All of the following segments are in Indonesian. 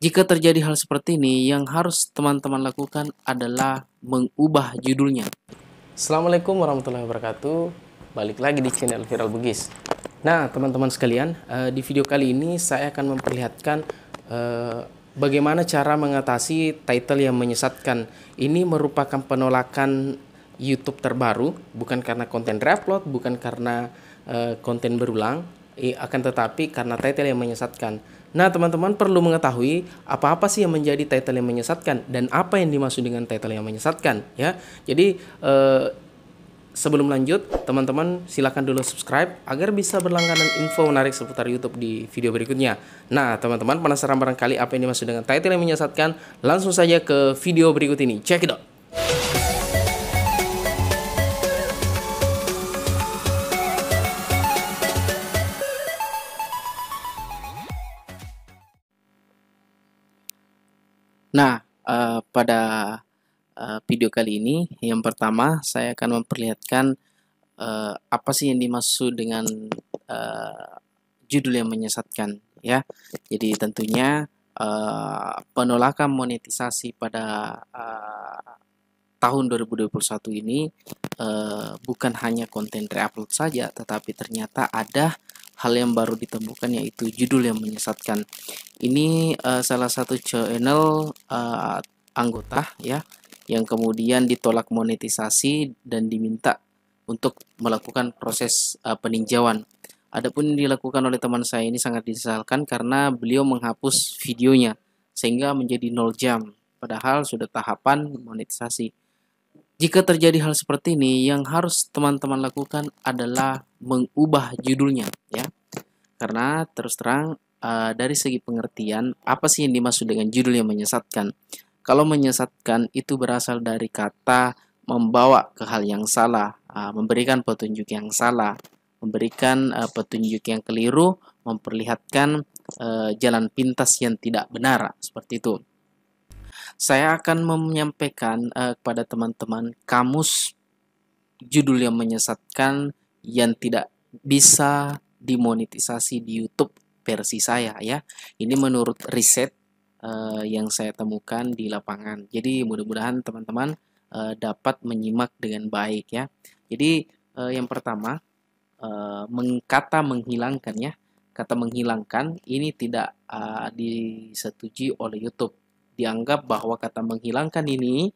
Jika terjadi hal seperti ini, yang harus teman-teman lakukan adalah mengubah judulnya. Assalamualaikum warahmatullahi wabarakatuh. Balik lagi di channel Viral Bugis. Nah, teman-teman sekalian, eh, di video kali ini saya akan memperlihatkan eh, bagaimana cara mengatasi title yang menyesatkan. Ini merupakan penolakan YouTube terbaru, bukan karena konten reupload, bukan karena eh, konten berulang, akan tetapi karena title yang menyesatkan. Nah, teman-teman perlu mengetahui apa-apa sih yang menjadi title yang menyesatkan dan apa yang dimaksud dengan title yang menyesatkan, ya. Jadi eh, sebelum lanjut, teman-teman silahkan dulu subscribe agar bisa berlangganan info menarik seputar YouTube di video berikutnya. Nah, teman-teman penasaran barangkali apa yang dimaksud dengan title yang menyesatkan? Langsung saja ke video berikut ini. Check it out. Nah, uh, pada uh, video kali ini, yang pertama saya akan memperlihatkan uh, apa sih yang dimaksud dengan uh, judul yang menyesatkan, ya. Jadi tentunya uh, penolakan monetisasi pada uh, tahun 2021 ini uh, bukan hanya konten reupload saja, tetapi ternyata ada hal yang baru ditemukan yaitu judul yang menyesatkan. Ini uh, salah satu channel uh, anggota ya yang kemudian ditolak monetisasi dan diminta untuk melakukan proses uh, peninjauan. Adapun yang dilakukan oleh teman saya ini sangat disesalkan karena beliau menghapus videonya sehingga menjadi nol jam padahal sudah tahapan monetisasi. Jika terjadi hal seperti ini, yang harus teman-teman lakukan adalah mengubah judulnya, ya. Karena terus terang uh, dari segi pengertian apa sih yang dimaksud dengan judul yang menyesatkan? Kalau menyesatkan itu berasal dari kata membawa ke hal yang salah, uh, memberikan petunjuk yang salah, memberikan uh, petunjuk yang keliru, memperlihatkan uh, jalan pintas yang tidak benar, seperti itu saya akan menyampaikan uh, kepada teman-teman kamus judul yang menyesatkan yang tidak bisa dimonetisasi di YouTube versi saya ya. Ini menurut riset uh, yang saya temukan di lapangan. Jadi mudah-mudahan teman-teman uh, dapat menyimak dengan baik ya. Jadi uh, yang pertama uh, mengkata menghilangkan ya. Kata menghilangkan ini tidak uh, disetujui oleh YouTube dianggap bahwa kata menghilangkan ini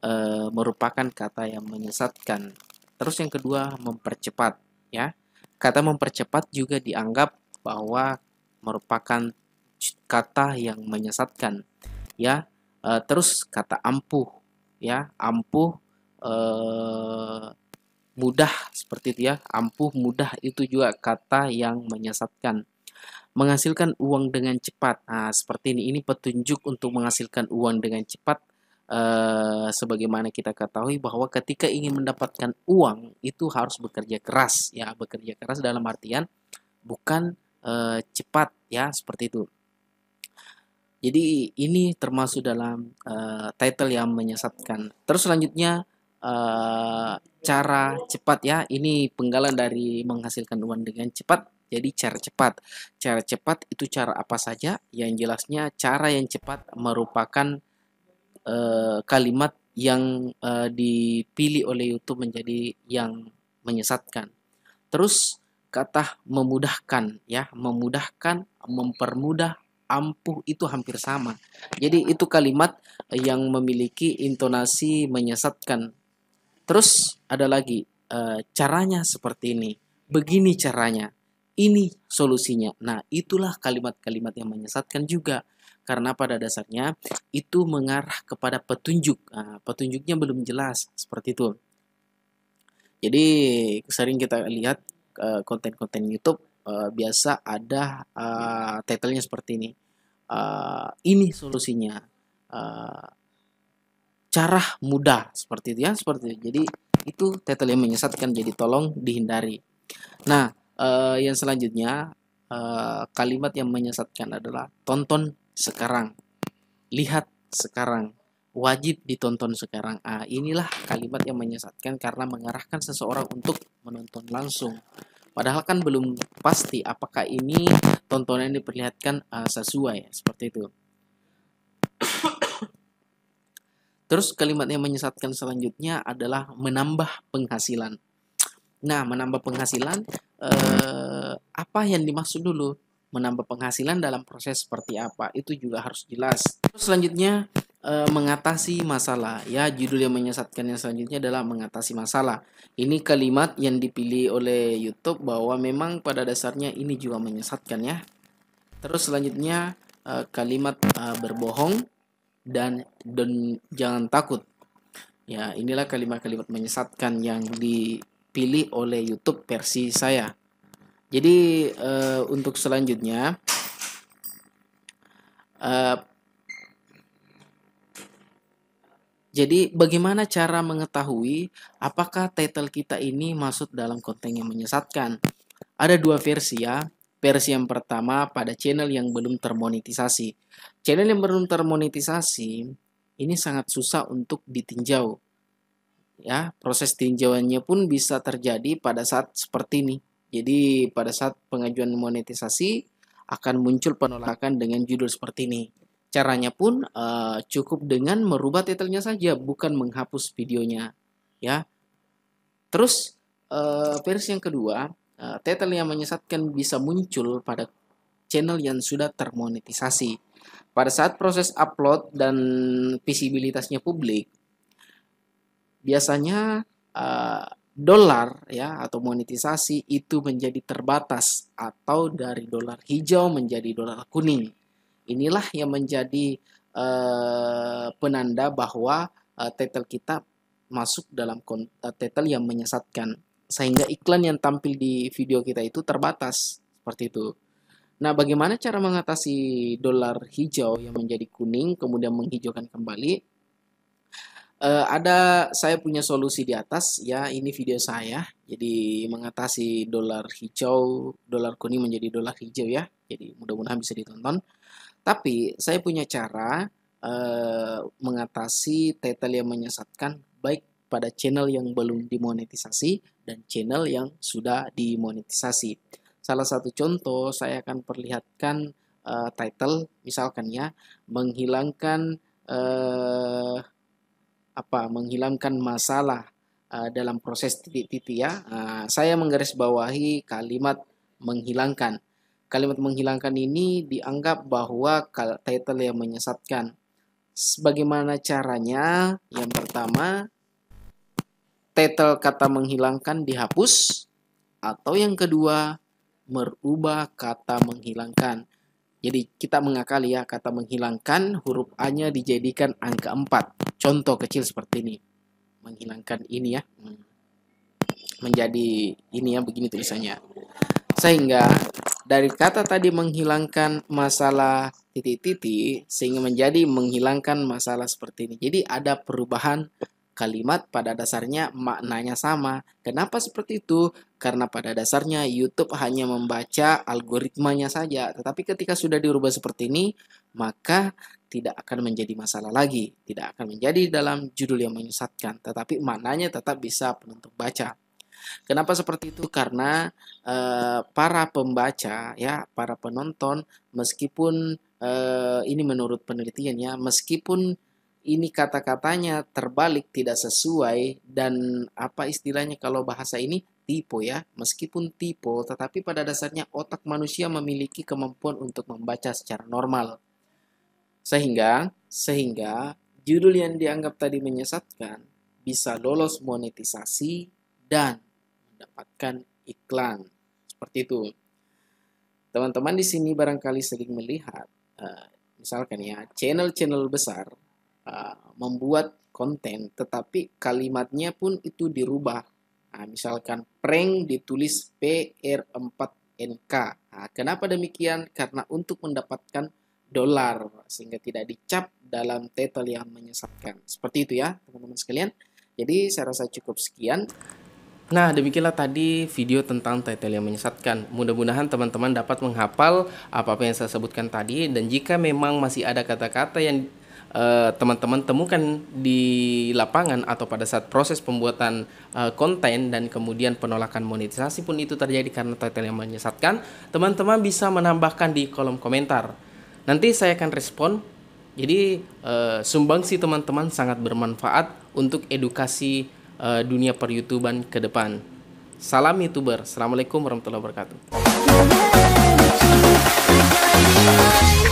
e, merupakan kata yang menyesatkan. Terus yang kedua, mempercepat ya. Kata mempercepat juga dianggap bahwa merupakan kata yang menyesatkan ya. E, terus kata ampuh ya, ampuh e, mudah seperti itu ya. Ampuh mudah itu juga kata yang menyesatkan menghasilkan uang dengan cepat. Nah, seperti ini ini petunjuk untuk menghasilkan uang dengan cepat Uh, sebagaimana kita ketahui bahwa ketika ingin mendapatkan uang itu harus bekerja keras ya, bekerja keras dalam artian bukan uh, cepat ya, seperti itu. Jadi ini termasuk dalam uh, title yang menyesatkan. Terus selanjutnya Eh, cara cepat ya. Ini penggalan dari menghasilkan uang dengan cepat. Jadi cara cepat. Cara cepat itu cara apa saja? Yang jelasnya cara yang cepat merupakan uh, kalimat yang uh, dipilih oleh YouTube menjadi yang menyesatkan. Terus kata memudahkan ya, memudahkan, mempermudah, ampuh itu hampir sama. Jadi itu kalimat yang memiliki intonasi menyesatkan Terus ada lagi e, caranya seperti ini, begini caranya, ini solusinya. Nah, itulah kalimat-kalimat yang menyesatkan juga karena pada dasarnya itu mengarah kepada petunjuk. Nah, petunjuknya belum jelas seperti itu. Jadi sering kita lihat eh, konten-konten YouTube uh, biasa ada uh, titlenya seperti ini. Uh, ini solusinya cara mudah seperti itu ya seperti itu. Jadi itu title yang menyesatkan jadi tolong dihindari. Nah, eh, yang selanjutnya eh, kalimat yang menyesatkan adalah tonton sekarang. Lihat sekarang. Wajib ditonton sekarang. Ah, inilah kalimat yang menyesatkan karena mengarahkan seseorang untuk menonton langsung. Padahal kan belum pasti apakah ini tontonan diperlihatkan uh, sesuai seperti itu. Terus kalimat yang menyesatkan selanjutnya adalah menambah penghasilan. Nah, menambah penghasilan eh, apa yang dimaksud dulu? Menambah penghasilan dalam proses seperti apa? Itu juga harus jelas. Terus selanjutnya eh, mengatasi masalah. Ya, judul yang menyesatkan yang selanjutnya adalah mengatasi masalah. Ini kalimat yang dipilih oleh YouTube bahwa memang pada dasarnya ini juga menyesatkan ya. Terus selanjutnya eh, kalimat eh, berbohong dan dan jangan takut. Ya, inilah kalimat-kalimat menyesatkan yang dipilih oleh YouTube versi saya. Jadi uh, untuk selanjutnya uh, Jadi bagaimana cara mengetahui apakah title kita ini masuk dalam konten yang menyesatkan? Ada dua versi ya versi yang pertama pada channel yang belum termonetisasi. Channel yang belum termonetisasi ini sangat susah untuk ditinjau. Ya, proses tinjauannya pun bisa terjadi pada saat seperti ini. Jadi pada saat pengajuan monetisasi akan muncul penolakan dengan judul seperti ini. Caranya pun uh, cukup dengan merubah titelnya saja, bukan menghapus videonya. Ya. Terus uh, versi yang kedua Eh, title yang menyesatkan bisa muncul pada channel yang sudah termonetisasi. Pada saat proses upload dan visibilitasnya publik, biasanya uh, dolar ya atau monetisasi itu menjadi terbatas atau dari dolar hijau menjadi dolar kuning. Inilah yang menjadi uh, penanda bahwa uh, title kita masuk dalam uh, title yang menyesatkan sehingga iklan yang tampil di video kita itu terbatas seperti itu. Nah, bagaimana cara mengatasi dolar hijau yang menjadi kuning kemudian menghijaukan kembali? Uh, ada saya punya solusi di atas ya ini video saya jadi mengatasi dolar hijau dolar kuning menjadi dolar hijau ya jadi mudah-mudahan bisa ditonton tapi saya punya cara uh, mengatasi tetel yang menyesatkan baik pada channel yang belum dimonetisasi dan channel yang sudah dimonetisasi. Salah satu contoh saya akan perlihatkan uh, title misalkan ya menghilangkan uh, apa menghilangkan masalah uh, dalam proses titik-titik ya. Uh, saya menggarisbawahi kalimat menghilangkan. Kalimat menghilangkan ini dianggap bahwa title yang menyesatkan. Sebagaimana caranya? Yang pertama, title kata menghilangkan dihapus. Atau yang kedua, merubah kata menghilangkan. Jadi kita mengakali ya, kata menghilangkan huruf A-nya dijadikan angka 4. Contoh kecil seperti ini. Menghilangkan ini ya. Hmm. Menjadi ini ya, begini tulisannya. Sehingga dari kata tadi menghilangkan masalah titik-titik sehingga menjadi menghilangkan masalah seperti ini. Jadi ada perubahan kalimat pada dasarnya maknanya sama. Kenapa seperti itu? Karena pada dasarnya YouTube hanya membaca algoritmanya saja, tetapi ketika sudah dirubah seperti ini, maka tidak akan menjadi masalah lagi, tidak akan menjadi dalam judul yang menyesatkan, tetapi maknanya tetap bisa penuntut baca. Kenapa seperti itu? Karena e, para pembaca, ya, para penonton, meskipun e, ini menurut penelitiannya, meskipun ini kata-katanya terbalik tidak sesuai dan apa istilahnya kalau bahasa ini tipe ya. Meskipun tipe tetapi pada dasarnya otak manusia memiliki kemampuan untuk membaca secara normal. Sehingga sehingga judul yang dianggap tadi menyesatkan bisa lolos monetisasi dan mendapatkan iklan. Seperti itu. Teman-teman di sini barangkali sering melihat eh, misalkan ya channel-channel besar membuat konten, tetapi kalimatnya pun itu dirubah. Nah, misalkan prank ditulis PR4NK. Nah, kenapa demikian? Karena untuk mendapatkan dolar sehingga tidak dicap dalam title yang menyesatkan. Seperti itu ya, teman-teman sekalian. Jadi saya rasa cukup sekian. Nah, demikianlah tadi video tentang title yang menyesatkan. Mudah-mudahan teman-teman dapat menghafal apa-apa yang saya sebutkan tadi dan jika memang masih ada kata-kata yang Eh, teman-teman uh, temukan di lapangan atau pada saat proses pembuatan uh, konten dan kemudian penolakan monetisasi pun itu terjadi karena title yang menyesatkan, teman-teman bisa menambahkan di kolom komentar. Nanti saya akan respon. Jadi uh, eh, sumbangsi teman-teman sangat bermanfaat untuk edukasi uh, dunia peryutuban ke depan. Salam youtuber. Assalamualaikum warahmatullahi wabarakatuh.